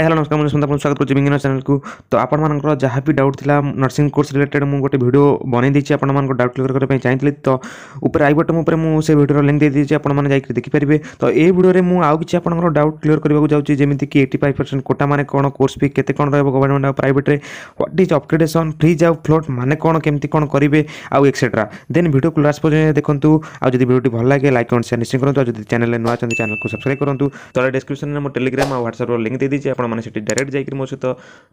Hi hello नमस्कार मुझे सुंदर स्वागत करुँच विंगन चैनल को तो आपर जहाँ भी डाउट था नर्सिंग कोर्स रिलेटेड मुझे गोटे भिड बनई आपंकर डाउट क्लियर करने चाहिए तो उपर आई बटन उपर मुझे भिड़ियो लिंक दे देती आपने जाकर देखिपारे तो ये भिडियो में आउ किसी आप डाउट क्लियर करने जाऊँगी जमीक कि एट्टी फाइव परसेंट कोटा मैंने कौन कोर्स फी के कौन रहा गवर्नमेंट आ private what is upgradation freeze आउ फ्लोट मैंने कौन कमी कौन करेंगे आउ एक्सेट्रा देन भिडियो को लास्ट पर्यटन देखूँ आज जब भिडियो भल लगे लाइक कमेंट से निश्चित करते जब चैनल नुआ चैनल को सब्सक्राइब करूँ तो डिस्क्रिप्शन में मो टेलीग्राम आउ ह्वाट्सअप लिंक दे देती आप ଆପଣମାନେ ସେଠି ଡାଇରେକ୍ଟ ଯାଇକି ମୋ ସହିତ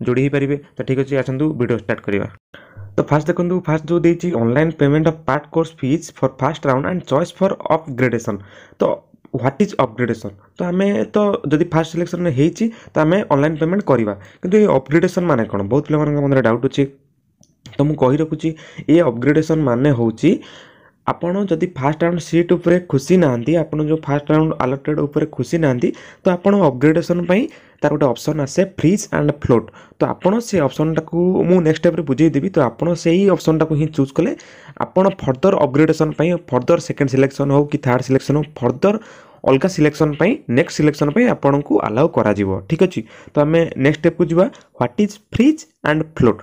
ଯୋଡ଼ି ହେଇପାରିବେ ତ ଠିକ୍ ଅଛି ଆସନ୍ତୁ ଭିଡ଼ିଓ ଷ୍ଟାର୍ଟ କରିବା ତ ଫାର୍ଷ୍ଟ ଦେଖନ୍ତୁ ଫାର୍ଷ୍ଟ ଯେଉଁ ଦେଇଛି online payment of part course fees for first round and choice for upgradation ତ ହ୍ୱାଟ୍ ଇଜ୍ ଅପଗ୍ରେଡ଼େସନ୍ ତ ଆମେ ତ ଯଦି ଫାର୍ଷ୍ଟ ସିଲେକ୍ସନ୍ ହେଇଛି ତ ଆମେ ଅନଲାଇନ୍ ପେମେଣ୍ଟ କରିବା କିନ୍ତୁ ଏ ଅପଗ୍ରେଡ଼େସନ୍ ମାନେ କ'ଣ ବହୁତ ପିଲାମାନଙ୍କ ମନରେ ଡାଉଟ୍ ଅଛି ତ ମୁଁ କହି ରଖୁଛି ଏ ଅପଗ୍ରେଡ଼େସନ୍ ମାନେ ହେଉଛି ଆପଣ ଯଦି ଫାର୍ଷ୍ଟ ରାଉଣ୍ଡ ସିଟ୍ ଉପରେ ଖୁସି ନାହାନ୍ତି ଆପଣ ଯେଉଁ ଫାର୍ଷ୍ଟ ରାଉଣ୍ଡ ଆଲଟେଡ଼ ଉପରେ ଖୁସି ନାହାନ୍ତି ତ ଆପଣ ଅପଗ୍ରେଡ଼େସନ୍ ପାଇଁ ତା'ର ଗୋଟେ ଅପସନ୍ ଆସେ ଫ୍ରିଜ୍ ଆଣ୍ଡ ଫ୍ଲୋଟ୍ ତ ଆପଣ ସେ ଅପସନ୍ଟାକୁ ମୁଁ ନେକ୍ସଟ ଷ୍ଟେପ୍ରେ ବୁଝେଇ ଦେବି ତ ଆପଣ ସେଇ ଅପସନ୍ଟାକୁ ହିଁ ଚୁଜ୍ କଲେ ଆପଣ ଫର୍ଦର ଅପଗ୍ରେଡ଼େସନ୍ ପାଇଁ ଫର୍ଦର ସେକେଣ୍ଡ ସିଲେକ୍ସନ୍ ହେଉ କି ଥାର୍ଡ଼ ସିଲେକ୍ସନ୍ ହେଉ ଫର୍ଦର ଅଲଗା ସିଲେକ୍ସନ୍ ପାଇଁ ନେକ୍ସଟ ସିଲେକ୍ସନ୍ ପାଇଁ ଆପଣଙ୍କୁ ଆଲାଉ କରାଯିବ ଠିକ୍ ଅଛି ତ ଆମେ ନେକ୍ସଟ ଷ୍ଟେପ୍କୁ ଯିବା what is freeze and float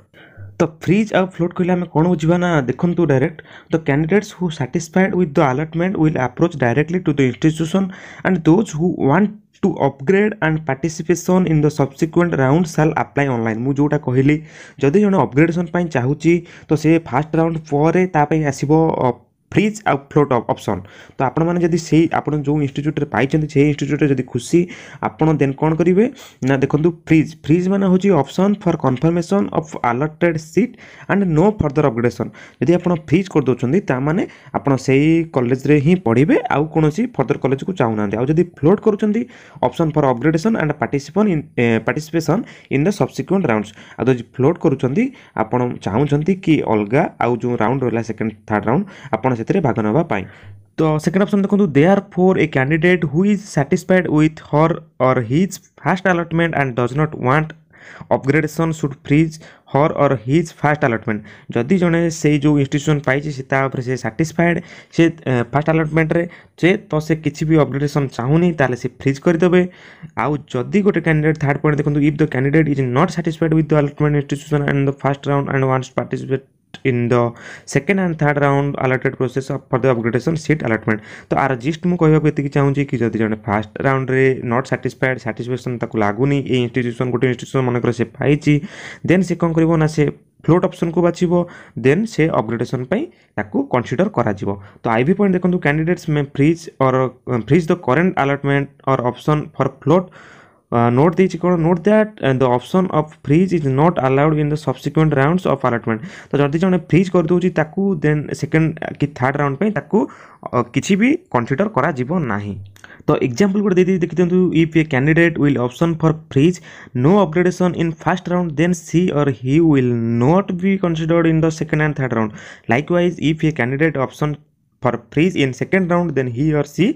तो फ्रिज आउ फ्लोट कहे आम कौन बुझा ना देखो direct the candidates who satisfied with the allotment will approach directly to the institution and those who want to upgrade and participation in the subsequent round shall apply online मुझे जो कहली जदि जो अपग्रेडेसन चाहूँ तो सी फास्ट राउंड पर आसब freeze আউ ফ্লোট অপসন তো আপনার যদি সেই আপনার যে ইনস্টিচ্যুটে পাইছেন সেই ইনস্টিচ্যুটে যদি খুশি আপনার দেন কম করবে না দেখুন ফ্রিজ ফ্রিজ মানে হচ্ছে option for confirmation of allotted seat and no further upgradation যদি আপনার ফ্রিজ করেদেছেন তা মানে আপনার সেই কলেজে হি পড়বে আউ কোণী ফর্দর কলেজকে চাহু না আউ যদি ফ্লোট করছেন option for upgradation and participation participation in the subsequent rounds আউ যদি ফ্লোট করছেন আপনার চাহুমান কি অলগা আউ যে রাউন্ড রহলা সেকেন্ড থার্ড রাউন্ড আপনার ସେଥିରେ ଭାଗ ନେବା ପାଇଁ ତ ସେକେଣ୍ଡ ଅପସନ୍ ଦେଖନ୍ତୁ they are for a candidate who is satisfied with her or his first allotment and does not want upgradation should freeze her or his first allotment ଯଦି ଜଣେ ସେଇ ଯେଉଁ ଇନଷ୍ଟିଚ୍ୟୁସନ୍ ପାଇଛି ସେ ତା ଉପରେ ସେ ସାଟିସ୍ଫାଏଡ଼୍ ସେ ଫାଷ୍ଟ ଆଲଟମେଣ୍ଟରେ ଯେ ତ ସେ କିଛି ବି ଅପଗ୍ରେଡେସନ୍ ଚାହୁଁନି ତାହେଲେ ସେ ଫ୍ରିଜ୍ କରିଦେବେ ଆଉ ଯଦି ଗୋଟେ କ୍ୟାଣ୍ଡିଡେଟ୍ ଥାର୍ଡ଼ ପଏଣ୍ଟ ଦେଖନ୍ତୁ if the candidate is not satisfied with the allotment institution and the first round and wants participate in the second and third round allotted process for the upgradation seat allotment तो आर gist ମୁଁ କହିବାକୁ ଏତିକି ଚାହୁଁଛି କି ଯଦି ଜଣେ first ରାଉଣ୍ଡରେ ନଟ୍ ସାଟିସ୍ଫାଏଡ୍ ସାଟିସ୍ଫେକ୍ସନ୍ ତାକୁ ଲାଗୁନି ଏଇ ଇନଷ୍ଟିଚ୍ୟୁସନ୍ ଗୋଟେ ଇନଷ୍ଟିଚ୍ୟୁସନ୍ ମନେକର ସେ ପାଇଛି ଦେନ୍ ସେ କ'ଣ କରିବ ନା ସେ ଫ୍ଲୋଟ୍ ଅପସନ୍କୁ ବାଛିବ ଦେନ୍ ସେ ଅପଗ୍ରେଡେସନ୍ ପାଇଁ ତାକୁ କନସିଡର୍ କରାଯିବ ତ ଆଇ ଭି ପଏଣ୍ଟ ଦେଖନ୍ତୁ candidates may freeze or freeze the current allotment or option for float uh, note the chikoro note that uh, the option of freeze is not allowed in the subsequent rounds of allotment ତ ଯଦି ଜଣେ ଫ୍ରିଜ୍ କରିଦେଉଛି ତାକୁ then second କି third round ପାଇଁ ତାକୁ କିଛି ବି କନସିଡ଼ର କରାଯିବ ନାହିଁ ତ ଏକ୍ଜାମ୍ପଲ୍ ଗୋଟେ ଦେଇଦେଇ ଦେଖିଦିଅନ୍ତୁ if a candidate will option for freeze no upgradation in first round then she or he will not be considered in the second and third round likewise if a candidate option for freeze in second round then he or she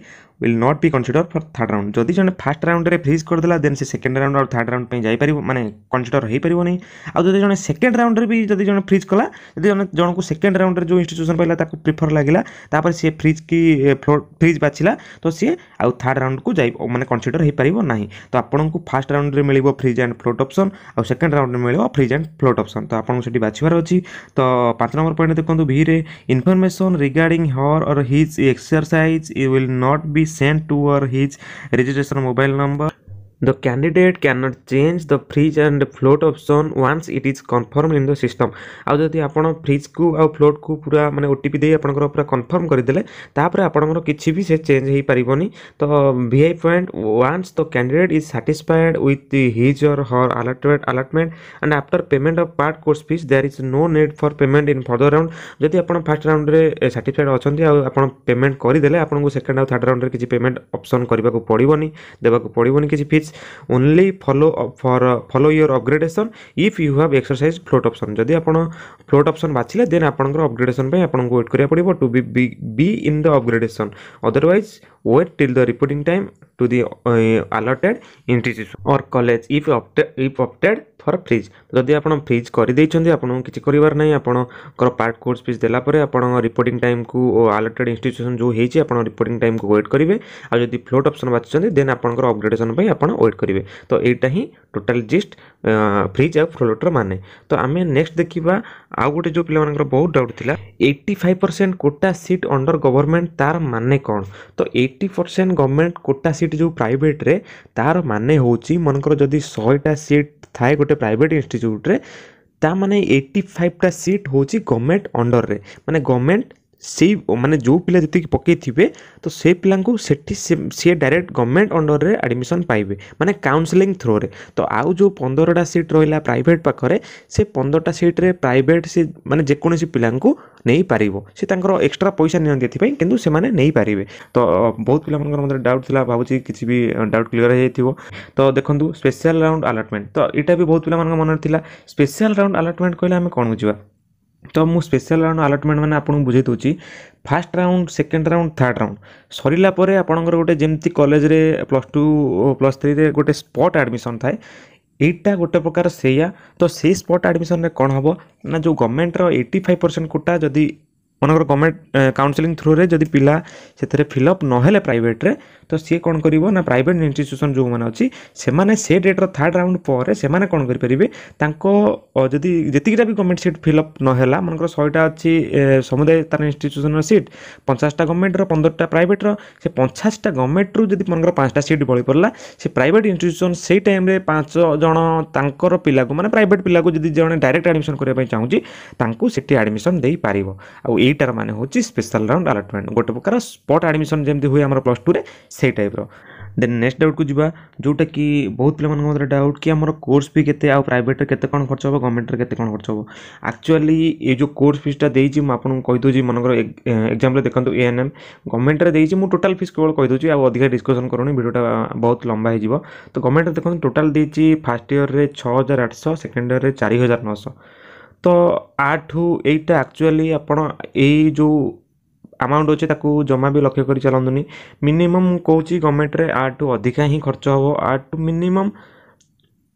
will not be consider for third round जदि जन first round में freeze कर देन से second round और third round जापर मैंने consider हो पार नहीं आदि जन सेकेंड राउंड भी जो फ्रीज फ्रिज कला जो जन जन को सेकेंड राउंड जो इन्स्टिट्यूशन पाला प्रिफर लगे तापर सी फ्रिज की फ्रिज बाछला तो सी आउ थर्ड राउंड को मैंने कनसीडर हो पार ना तो आपंक फास्ट राउंड में मिले फ्रिज एंड फ्लोट अप्सन आउ सेकेंड राउंड में मिल फ्रिज एंड फ्लोट अप्सन तो आपको से बाछबार अच्छी तो पांच नंबर पॉइंट देखो भीरे information regarding her or his exercise will not be sent to her his registration mobile number The candidate cannot change the freeze and float option once it is confirmed in the system. ଆଉ ଯଦି ଆପଣ ଫ୍ରିଜ୍କୁ ଆଉ ଫ୍ଲୋଟ୍କୁ ପୁରା ମାନେ ଓ T P ଦେଇ ଆପଣଙ୍କର ପୁରା confirm କରିଦେଲେ ତାପରେ ଆପଣଙ୍କର କିଛି ବି ସେ ଚେଞ୍ଜ ହେଇପାରିବନି ତ V I point once the candidate is satisfied with his or her allotment allotment and after payment of part course fees there is no need for payment in further round ଯଦି ଆପଣ first ରାଉଣ୍ଡରେ satisfied ଅଛନ୍ତି ଆଉ ଆପଣ payment କରିଦେଲେ ଆପଣଙ୍କୁ second ଆଉ third ରାଉଣ୍ଡରେ କିଛି ପେମେଣ୍ଟ ଅପସନ୍ କରିବାକୁ ପଡ଼ିବନି ଦେବାକୁ ପଡ଼ିବନି କିଛି fees exercise only follow for follow your upgradation if you have exercise float option ଯଦି ଆପଣ ଫ୍ଲୋଟ ଅପସନ ବାଛିଲେ ଦେନ୍ ଆପଣଙ୍କର ଅପଗ୍ରେଡେସନ ପାଇଁ ଆପଣଙ୍କୁ ୱେଟ୍ କରିବାକୁ ପଡ଼ିବ to be be in the upgradation otherwise wait till the reporting time to the uh, allotted institution or college if opted if opted for freeze ଯଦି ଆପଣ fridge କରିଦେଇଛନ୍ତି ଆପଣଙ୍କୁ କିଛି କରିବାର ନାହିଁ ଆପଣଙ୍କର ପାର୍ଟ କୋର୍ସ ଫିସ୍ ଦେଲା ପରେ ଆପଣଙ୍କ ରିପୋର୍ଟିଂ ଟାଇମ୍କୁ ଆଲଟେଡ୍ ଇନଷ୍ଟିଚ୍ୟୁସନ୍ ଯେଉଁ ହେଇଛି ଆପଣ ରିପୋର୍ଟିଂ ଟାଇମ୍କୁ ୱେଟ୍ କରିବେ ଆଉ ଯଦି ଫ୍ଲୋଟ୍ ଅପସନ୍ ବାଛିଛନ୍ତି ଦେନ୍ ଆପଣଙ୍କର ଅପଗ୍ରେଡ଼େସନ୍ ପାଇଁ ଆପଣ ୱେଟ୍ କରିବେ ତ ଏଇଟା ହିଁ ଟୋଟାଲ୍ ଜିଷ୍ଟ ଫ୍ରିଜ୍ ଆଉ ଫ୍ଲୋଟ୍ର ମାନେ ତ ଆମେ ନେକ୍ସଟ ଦେଖିବା ଆଉ ଗୋଟେ ଯେଉଁ ପିଲାମାନଙ୍କର ବହୁତ ଡାଉଟ୍ ଥିଲା eighty five percent quota seat under government ତା'ର ମାନେ କ'ଣ ତ eighty eighty percent government quota seat ଯେଉଁ ପ୍ରାଇଭେଟ୍ରେ ତା'ର ମାନେ ହେଉଛି ମନେକର ଯଦି ଶହେଟା ସିଟ୍ ଥାଏ ଗୋଟେ ପ୍ରାଇଭେଟ୍ ଇନଷ୍ଟିଚ୍ୟୁଟ୍ରେ ତା ମାନେ ଏଇଟି ଫାଇଭ୍ଟା ସିଟ୍ ହେଉଛି ଗଭର୍ଣ୍ଣମେଣ୍ଟ ଅଣ୍ଡର୍ରେ ମାନେ ଗଭର୍ଣ୍ଣମେଣ୍ଟ ସେଇ ମାନେ ଯେଉଁ ପିଲା ଯେତିକି ପକାଇଥିବେ ତ ସେ ପିଲାଙ୍କୁ ସେଠି ସିଏ ଡାଇରେକ୍ଟ ଗଭର୍ଣ୍ଣମେଣ୍ଟ ଅଣ୍ଡରରେ ଆଡ଼ମିସନ୍ ପାଇବେ ମାନେ କାଉନ୍ସିଲିଂ ଥ୍ରୋରେ ତ ଆଉ ଯେଉଁ ପନ୍ଦରଟା ସିଟ୍ ରହିଲା ପ୍ରାଇଭେଟ୍ ପାଖରେ ସେ ପନ୍ଦରଟା ସିଟ୍ରେ ପ୍ରାଇଭେଟ୍ ସେ ମାନେ ଯେକୌଣସି ପିଲାଙ୍କୁ ନେଇପାରିବ ସେ ତାଙ୍କର ଏକ୍ସଟ୍ରା ପଇସା ନିଅନ୍ତି ଏଥିପାଇଁ କିନ୍ତୁ ସେମାନେ ନେଇପାରିବେ ତ ବହୁତ ପିଲାମାନଙ୍କର ମଧ୍ୟ ଡାଉଟ୍ ଥିଲା ଭାବୁଛି କିଛି ବି ଡାଉଟ୍ କ୍ଲିଅର୍ ହେଇଯାଇଥିବ ତ ଦେଖନ୍ତୁ ସ୍ପେଶାଲ୍ ରାଉଣ୍ଡ ଆଲଟମେଣ୍ଟ ତ ଏଇଟା ବି ବହୁତ ପିଲାମାନଙ୍କ ମନରେ ଥିଲା ସ୍ପେଶାଲ୍ ରାଉଣ୍ଡ ଆଲଟମେଣ୍ଟ କହିଲେ ଆମେ କ'ଣ ବୁଝିବା ᱛᱚᱢ স্পেশাল ᱨᱟᱣᱩᱱᱰ ᱟᱞᱚᱴᱢᱮᱱᱴ ᱢᱟᱱᱮ ᱟᱯᱱᱚ ᱵᱩᱡᱷᱟᱹᱭ ᱛᱚᱪᱤ first round second round third round ᱥᱚᱨᱤᱞᱟ ᱯᱚᱨᱮ ᱟᱯᱱᱚ ᱜᱚᱴᱮ ᱡᱮᱢᱛᱤ ᱠᱚᱞᱮᱡ ᱨᱮ ᱯᱞᱟᱥ 2 ᱯᱞᱟᱥ 3 ᱨᱮ ᱜᱚᱴᱮ ᱥᱯᱚᱴ ᱮᱰᱢᱤᱥᱚᱱ ᱛᱟᱭ ᱮᱴᱟ ᱜᱚᱴᱮ ᱯᱨᱚᱠᱟᱨ ᱥᱮᱭᱟ ᱛᱚ ᱥᱮ ᱥᱯᱚᱴ ᱮᱰᱢᱤᱥᱚᱱ ᱨᱮ ᱠᱚᱱ ᱦᱚᱵᱚ ᱱᱟ ᱡᱚ ᱜᱚᱵᱚᱨᱱᱢᱮᱱᱴ ᱨᱟ 85% ᱠᱩ ତ ସିଏ କ'ଣ କରିବ ନା ପ୍ରାଇଭେଟ୍ ଇନଷ୍ଟିଚ୍ୟୁସନ୍ ଯେଉଁମାନେ ଅଛି ସେମାନେ ସେ ଡେଟ୍ର ଥାର୍ଡ଼ ରାଉଣ୍ଡ ପରେ ସେମାନେ କ'ଣ କରିପାରିବେ ତାଙ୍କ ଯଦି ଯେତିକିଟା ବି ଗଭର୍ଣ୍ଣମେଣ୍ଟ ସିଟ୍ ଫିଲ୍ଅପ୍ ନହେଲା ମନେକର ଶହେଟା ଅଛି ସମୁଦାୟ ତାର ଇନଷ୍ଟିଚ୍ୟୁସନ୍ର ସିଟ୍ ପଚାଶଟା ଗଭର୍ଣ୍ଣମେଣ୍ଟର ପନ୍ଦରଟା ପ୍ରାଇଭେଟ୍ର ସେ ପଚାଶଟା ଗଭର୍ଣ୍ଣମେଣ୍ଟରୁ ଯଦି ମନେକର ପାଞ୍ଚଟା ସିଟ୍ ବଳି ପଡ଼ିଲା ସେ ପ୍ରାଇଭେଟ୍ ଇନଷ୍ଟିଚ୍ୟୁସନ୍ ସେଇ ଟାଇମ୍ରେ ପାଞ୍ଚ ଜଣ ତାଙ୍କର ପିଲାକୁ ମାନେ ପ୍ରାଇଭେଟ୍ ପିଲାକୁ ଯଦି ଜଣେ ଡାଇରେକ୍ଟ ଆଡ଼ମିସନ୍ କରିବା ପାଇଁ ଚାହୁଁଛି ତାଙ୍କୁ ସେଠି ଆଡ଼ମିସନ୍ ଦେଇପାରିବ ଆଉ ଏଇଟାର ମାନେ ହେଉଛି ସ୍ପେଶାଲ୍ ରାଉଣ୍ଡ ଆଲଟମେଣ୍ଟ ଗୋଟେ ପ୍ରକାର ସ୍ପଟ୍ ଆଡ଼ମିସନ୍ ଯେମିତି ହୁଏ ଆମର ପ୍ଲସ୍ ଟୁରେ से टाइप दे नेक्स्ट डाउट को जीवा जोटा कि बहुत पे मतलब डाउट कि आम कोर्स फी के प्राइट रेत कौन खर्च हे गवर्नमेंट के कौन खर्च हे आकचुअली ये जो कोर्स फीसटा दे आपको मनकर एक्जामपल देखो ए एन एम गवर्नमेंट रे टोटाल फीस केवल कहीदे आउ अधिक डिस्कसन करूँ भिडियोटा बहुत लंबा हो तो गवर्नमेंट देखो टोटाल देती फास्ट इयर में छः हजार आठ सौ सेकेंड इयर में चार हजार नौश तो आठ एक्चुअली आप जो ଆମାଉଣ୍ଟ ଅଛି ତାକୁ ଜମା ବି ଲକ୍ଷ୍ୟ କରି ଚାଲନ୍ତୁନି ମିନିମମ୍ ମୁଁ କହୁଛି ଗଭର୍ଣ୍ଣମେଣ୍ଟରେ ଆଠୁ ଅଧିକା ହିଁ ଖର୍ଚ୍ଚ ହେବ ଆଠୁ ମିନିମମ୍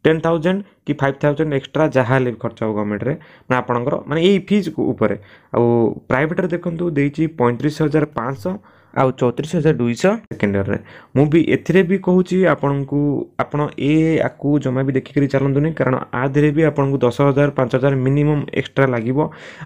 ଟେନ୍ ଥାଉଜେଣ୍ଡ କି ଫାଇଭ୍ ଥାଉଜେଣ୍ଡ ଏକ୍ସଟ୍ରା ଯାହା ହେଲେ ବି ଖର୍ଚ୍ଚ ହେବ ଗଭର୍ଣ୍ଣମେଣ୍ଟରେ ମାନେ ଆପଣଙ୍କର ମାନେ ଏଇ ଫିଜ୍ ଉପରେ ଆଉ ପ୍ରାଇଭେଟ୍ରେ ଦେଖନ୍ତୁ ଦେଇଛି ପଇଁତିରିଶ ହଜାର ପାଞ୍ଚଶହ ଆଉ ଚଉତିରିଶ ହଜାର ଦୁଇଶହ ସେକେଣ୍ଡ ଇୟର୍ରେ ମୁଁ ବି ଏଥିରେ ବି କହୁଛି ଆପଣଙ୍କୁ ଆପଣ ଏ ଆକୁ ଜମା ବି ଦେଖିକରି ଚାଲନ୍ତୁନି କାରଣ ଆ ଦେହରେ ବି ଆପଣଙ୍କୁ ଦଶ ହଜାର ପାଞ୍ଚ ହଜାର ମିନିମମ୍ ଏକ୍ସଟ୍ରା ଲାଗିବ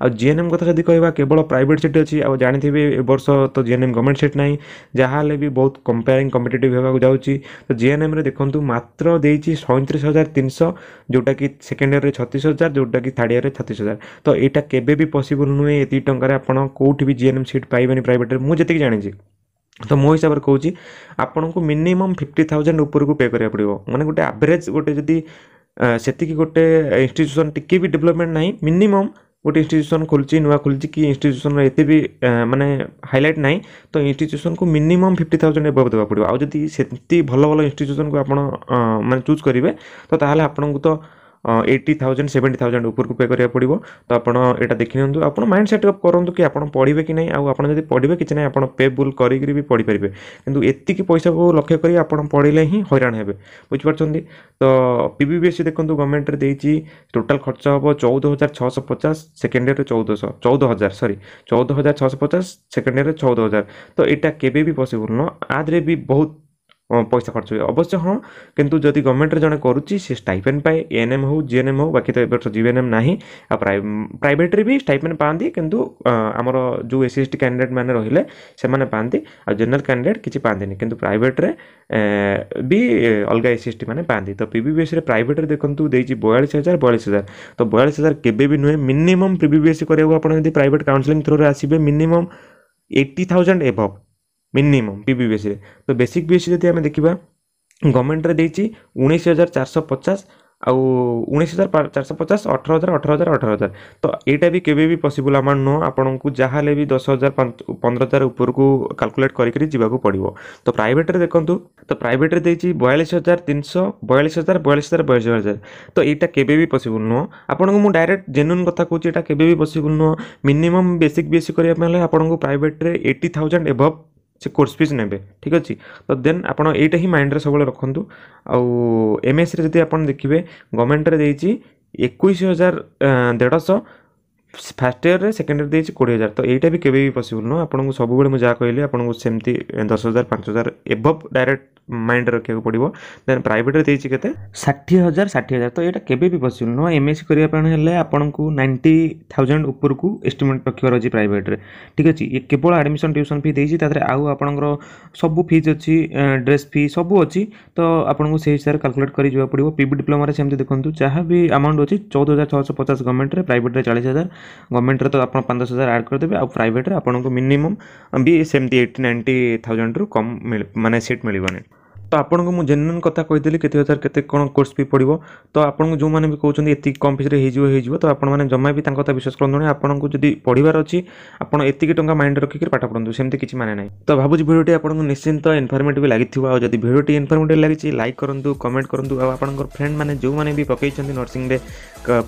ଆଉ ଜିଏନ୍ଏମ୍ କଥା ଯଦି କହିବା କେବଳ ପ୍ରାଇଭେଟ୍ ସିଟ୍ ଅଛି ଆଉ ଜାଣିଥିବେ ଏ ବର୍ଷ ତ ଜିଏନ୍ଏମ୍ ଗଭର୍ଣ୍ଣମେଣ୍ଟ ସିଟ୍ ନାହିଁ ଯାହା ହେଲେ ବି ବହୁତ କମ୍ପେୟାରିଂ କମ୍ପିଟେଟିଭ୍ ହେବାକୁ ଯାଉଛି ତ ଜିଏନ୍ଏମ୍ରେ ଦେଖନ୍ତୁ ମାତ୍ର ଦେଇଛି ସଇଁତିରିଶ ହଜାର ତିନିଶହ ଯେଉଁଟାକି ସେକେଣ୍ଡ ଇୟର୍ରେ ଛତିଶ ହଜାର ଯେଉଁଟାକି ଥାର୍ଡ଼ ଇୟର୍ରେ ଛତିଶ ହଜାର ତ ଏଇଟା କେବେ ବି ପସିବଲ୍ ନୁହେଁ ଏତିକି ଟଙ୍କାରେ ଆପଣ କେଉଁଠି ବି ଜିଏନ୍ଏମ୍ ସିଟ୍ ପାଇବେନି ପ୍ରାଇଭେଟ୍ରେ ମୁଁ ଯେତିକି ଜାଣିଛି ତ ମୋ ହିସାବରେ କହୁଛି ଆପଣଙ୍କୁ ମିନିମମ୍ ଫିଫ୍ଟି ଥାଉଜେଣ୍ଡ ଉପରକୁ ପେ କରିବାକୁ ପଡ଼ିବ ମାନେ ଗୋଟେ ଆଭରେଜ୍ ଗୋଟେ ଯଦି ସେତିକି ଗୋଟେ ଇନଷ୍ଟିଚ୍ୟୁସନ୍ ଟିକେ ବି ଡେଭଲପମେଣ୍ଟ ନାହିଁ ମିନିମମ୍ ଗୋଟେ ଇନଷ୍ଟିଚ୍ୟୁସନ୍ ଖୋଲିଛି ନୂଆ ଖୋଲିଛି କି ଇନଷ୍ଟିଚ୍ୟୁସନ୍ର ଏତେ ବି ମାନେ ହାଇଲାଇଟ୍ ନାହିଁ ତ ଇନଷ୍ଟିଚ୍ୟୁସନ୍କୁ ମିନିମମ୍ ଫିଫ୍ଟି ଥାଉଜେଣ୍ଡ ଏଭବ୍ ଦେବାକୁ ପଡ଼ିବ ଆଉ ଯଦି ସେମିତି ଭଲ ଭଲ ଇନଷ୍ଟିଚ୍ୟୁସନ୍କୁ ଆପଣ ମାନେ ଚୁଜ୍ କରିବେ ତ ତାହେଲେ ଆପଣଙ୍କୁ ତ ଏଇଟି ଥାଉଜେଣ୍ଡ ସେଭେଣ୍ଟି ଥାଉଜେଣ୍ଡ ଉପରକୁ ପେ କରିବାକୁ ପଡ଼ିବ ତ ଆପଣ ଏଇଟା ଦେଖି ନିଅନ୍ତୁ ଆପଣ ମାଇଣ୍ଡ ସେଟ୍ ଅପ୍ କରନ୍ତୁ କି ଆପଣ ପଢ଼ିବେ କି ନାହିଁ ଆଉ ଆପଣ ଯଦି ପଢ଼ିବେ କିଛି ନାହିଁ ଆପଣ ପେ ବୁଲ୍ କରିକିରି ବି ପଢ଼ିପାରିବେ କିନ୍ତୁ ଏତିକି ପଇସାକୁ ଲକ୍ଷ୍ୟ କରି ଆପଣ ପଢ଼ିଲେ ହିଁ ହଇରାଣ ହେବେ ବୁଝିପାରୁଛନ୍ତି ତ ପି ବି ବି ଏସ୍ ଦେଖନ୍ତୁ ଗଭର୍ଣ୍ଣମେଣ୍ଟରେ ଦେଇଛି ଟୋଟାଲ୍ ଖର୍ଚ୍ଚ ହେବ ଚଉଦ ହଜାର ଛଅଶହ ପଚାଶ ସେକେଣ୍ଡ ଇୟର୍ରେ ଚଉଦଶହ ଚଉଦ ହଜାର ସରି ଚଉଦ ହଜାର ଛଅଶହ ପଚାଶ ସେକେଣ୍ଡ ଇୟର୍ରେ ଚଉଦ ହଜାର ତ ଏଇଟା କେବେ ବି ପସିବୁଲ୍ ନୁହଁ ଆଦେରେ ବି ବହୁତ ପଇସା ଖର୍ଚ୍ଚ ହୁଏ ଅବଶ୍ୟ ହଁ କିନ୍ତୁ ଯଦି ଗଭର୍ଣ୍ଣମେଣ୍ଟରେ ଜଣେ କରୁଛି ସେ ଷ୍ଟାଇପେନ୍ ପାଏ ଏଏନ୍ଏମ୍ ହେଉ ଜିଏନ୍ଏମ୍ ହେଉ ବାକି ତ ଏ ବର୍ଷ ଜିଏନ୍ଏମ୍ ନାହିଁ ଆଉ ପ୍ରାଇଭେଟ୍ରେ ବି ଷ୍ଟାଇପେନ୍ ପାଆନ୍ତି କିନ୍ତୁ ଆମର ଯେଉଁ S C S T candidate ମାନେ ରହିଲେ ସେମାନେ ପାଆନ୍ତି ଆଉ ଜେନେରାଲ୍ କ୍ୟାଣ୍ଡିଡ଼େଟ୍ କିଛି ପାଆନ୍ତିନି କିନ୍ତୁ ପ୍ରାଇଭେଟ୍ରେ ବି ଅଲଗା ଏସ୍ ସି ଏସ୍ ଟି ମାନେ ପାଆନ୍ତି ତ ପି ବି ବି ଏସ୍ସିରେ ପ୍ରାଇଭେଟ୍ରେ ଦେଖନ୍ତୁ ଦେଇଛି ବୟାଳିଶ ହଜାର ବୟାଳିଶ ହଜାର ତ ବୟାଳିଶ ହଜାର କେବେ ବି ନୁହେଁ minimum P B B SC କରିବାକୁ ଆପଣ ଯଦି ପ୍ରାଇଭେଟ୍ କାଉନ୍ସିଲିଂ ଥ୍ରୋରେ ଆସିବେ minimum eighty thousand above minimum P B ବେସିରେ ତ ବେସିକ୍ ବି ଏସ୍ ସି ଯଦି ଆମେ ଦେଖିବା ଗଭର୍ଣ୍ଣମେଣ୍ଟରେ ଦେଇଛି ଉଣେଇଶ ହଜାର ଚାରିଶହ ପଚାଶ ଆଉ ଉଣେଇଶ ହଜାର ଚାରିଶହ ପଚାଶ ଅଠର ହଜାର ଅଠର ହଜାର ଅଠର ହଜାର ତ ଏଇଟା ବି କେବେ ବି ପସିବୁଲ୍ ଆମାଉଣ୍ଟ ନୁହଁ ଆପଣଙ୍କୁ ଯାହା ହେଲେ ବି ଦଶ ହଜାର ପନ୍ଦର ହଜାର ଉପରକୁ କାଲକୁଲେଟ୍ କରିକି ଯିବାକୁ ପଡ଼ିବ ତ ପ୍ରାଇଭେଟ୍ରେ ଦେଖନ୍ତୁ ତ ପ୍ରାଇଭେଟ୍ରେ ଦେଇଛି ବୟାଳିଶ ହଜାର ତିନିଶହ ବୟାଳିଶ ହଜାର ବୟାଳିଶ ହଜାର ବୟାଳିଶ ହଜାର ତ ଏଇଟା କେବେ ବି ପସିବୁଲ୍ ନୁହଁ ଆପଣଙ୍କୁ ମୁଁ ଡାଇରେକ୍ଟ ଜେନୁନ୍ କଥା କହୁଛି ଏଇଟା କେବେ ବି ପସିବୁଲ୍ ନୁହଁ minimum basic B S C କରିବା ପାଇଁ ହେଲେ ଆପଣଙ୍କୁ ପ୍ରାଇଭେଟ୍ରେ ଏଇଟି ଥାଉଜେଣ୍ଡ ଏଭବ୍ ସେ କୋର୍ସ ଫିସ୍ ନେବେ ଠିକ୍ ଅଛି ତ ଦେନ୍ ଆପଣ ଏଇଟା ହିଁ ମାଇଣ୍ଡରେ ସବୁବେଳେ ରଖନ୍ତୁ ଆଉ ଏମ୍ଏସ୍ରେ ଯଦି ଆପଣ ଦେଖିବେ ଗଭର୍ଣ୍ଣମେଣ୍ଟରେ ଦେଇଛି ଏକୋଇଶ ହଜାର ଦେଢ଼ଶହ ଫାର୍ଷ୍ଟ ଇୟର୍ରେ ସେକେଣ୍ଡ ଇୟର୍ ଦେଇଛି କୋଡ଼ିଏ ହଜାର ତ ଏଇଟା ବି କେବେ ବି ପସିବୁଲ୍ ନୁହଁ ଆପଣଙ୍କୁ ସବୁବେଳେ ମୁଁ ଯାହା କହିଲି ଆପଣଙ୍କୁ ସେମିତି ଦଶ ହଜାର ପାଞ୍ଚ ହଜାର ଏଭବ୍ ଡାଇରେକ୍ଟ ମାଇଣ୍ଡରେ ରଖିବାକୁ ପଡ଼ିବ ଦେନ୍ ପ୍ରାଇଭେଟ୍ରେ ଦେଇଛି କେତେ ଷାଠିଏ ହଜାର ଷାଠିଏ ହଜାର ତ ଏଇଟା କେବେ ବି ପସିବୁଲ୍ ନୁହଁ ଏମ୍ ଏସ୍ ସି କରିବା ପାଇଁ ହେଲେ ଆପଣଙ୍କୁ ନାଇଣ୍ଟି ଥାଉଜେଣ୍ଡ ଉପରକୁ ଏଷ୍ଟିମେଟ୍ ରଖିବାର ଅଛି ପ୍ରାଇଭେଟ୍ରେ ଠିକ୍ ଅଛି କେବଳ ଆଡ଼ମିସନ୍ ଟ୍ୟୁସନ୍ ଫି ଦେଇଛି ତା ଦେହରେ ଆଉ ଆପଣଙ୍କର ସବୁ ଫିଜ୍ ଅଛି ଡ୍ରେସ୍ ଫି ସବୁ ଅଛି ତ ଆପଣଙ୍କୁ ସେହି ହିସାବରେ କାଲକୁଲେଟ୍ କରି ଯିବାକୁ ପଡ଼ିବ ପିବି ଡିପ୍ଲୋମାରେ ସେମିତି ଦେଖନ୍ତୁ ଯାହା ବି ଆମାଉଣ୍ଟ ଅଛି ଚଉଦ ହଜାର ଛଅଶହ ପଚାଶ ଗଭର୍ଣ୍ଣମେଣ୍ଟରେ ପ୍ରାଇଭେଟ୍ରେ ଚାଳିଶ ହଜାର ଗଭର୍ଣ୍ଣମେଣ୍ଟରେ ତ ଆପଣ ପାଞ୍ଚ ଦଶ ହଜାର ଆଡ଼୍ କରିଦେବେ ଆଉ ପ୍ରାଇଭେଟ୍ରେ ଆପଣଙ୍କୁ ମିନିମମ୍ ବି ସେମିତି ଏଇଟି ନାଇଣ୍ଟି ଥାଉଜେଣ୍ଡରୁ କମ୍ ମାନେ ସିଟ୍ ମିଳିବନି তো ଆପଣଙ୍କୁ ମୁଁ ଜେନୁଇନ୍ କଥା କହିଦେଲି କେତେ ହଜାର କେତେ କ'ଣ କୋର୍ସ ବି ପଡ଼ିବ ତ ଆପଣଙ୍କୁ ଯେଉଁମାନେ ବି କହୁଛନ୍ତି ଏତିକି କମ୍ ଫିସ୍ରେ ହେଇଯିବ ହେଇଯିବ ତ ଆପଣମାନେ ଜମା ବି ତାଙ୍କ କଥା ବିଶ୍ୱାସ କରନ୍ତୁନି ଆପଣଙ୍କୁ ଯଦି ପଢ଼ିବାର ଅଛି ଆପଣ ଏତିକି ଟଙ୍କା ମାଇଣ୍ଡରେ ରଖିକି ପାଠ ପଢ଼ନ୍ତୁ ସେମିତି କିଛି ମାନେ ନାହିଁ ତ ଭାବୁଛି ଭିଡ଼ିଓଟି ଆପଣଙ୍କୁ ନିଶ୍ଚିନ୍ତ ଇନଫର୍ମେଟିଭ୍ ଲାଗିଥିବ ଆଉ ଯଦି ଭିଡ଼ିଓଟି ଇନଫର୍ମେଟିଭ୍ ଲାଗିଛି ଲାଇକ୍ କରନ୍ତୁ କମେଣ୍ଟ କରନ୍ତୁ ଆଉ ଆପଣଙ୍କର ଫ୍ରେଣ୍ଡମାନେ ଯେଉଁମାନେ ବି ପକାଇଛନ୍ତି ନର୍ସିଂରେ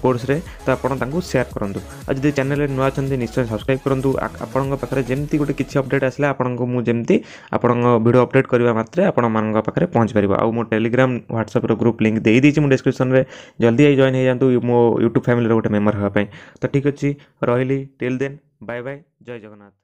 କୋର୍ସରେ ତ ଆପଣ ତାଙ୍କୁ ସେୟାର କରନ୍ତୁ ଆଉ ଯଦି ଚ୍ୟାନେଲରେ ନୂଆ ଅଛନ୍ତି ନିଶ୍ଚୟ ସବସ୍କ୍ରାଇବ୍ କରନ୍ତୁ ଆପଣଙ୍କ ପାଖରେ ଯେମିତି ଗୋଟେ କିଛି ଅପଡ଼େଟ୍ ଆସିଲା ଆପଣଙ୍କୁ ମୁଁ ଯେମିତି ଆପଣଙ୍କ ଭିଡ଼ିଓ ଅପଡ଼େଟ୍ କରିବା ମାତ୍ରେ ଆପଣମାନଙ୍କ पाखे पहुँचपर आउ मो टेलीग्राम ह्वाट्सअप ग्रुप लिंक दे दीजिए मुझे में जल्दी आई जॉन हो जातु मो यूट्यूब फैमिली गोटे मेमर हाँपाई तो ठीक अच्छी रही टिल देन बाय बाय जय जगन्नाथ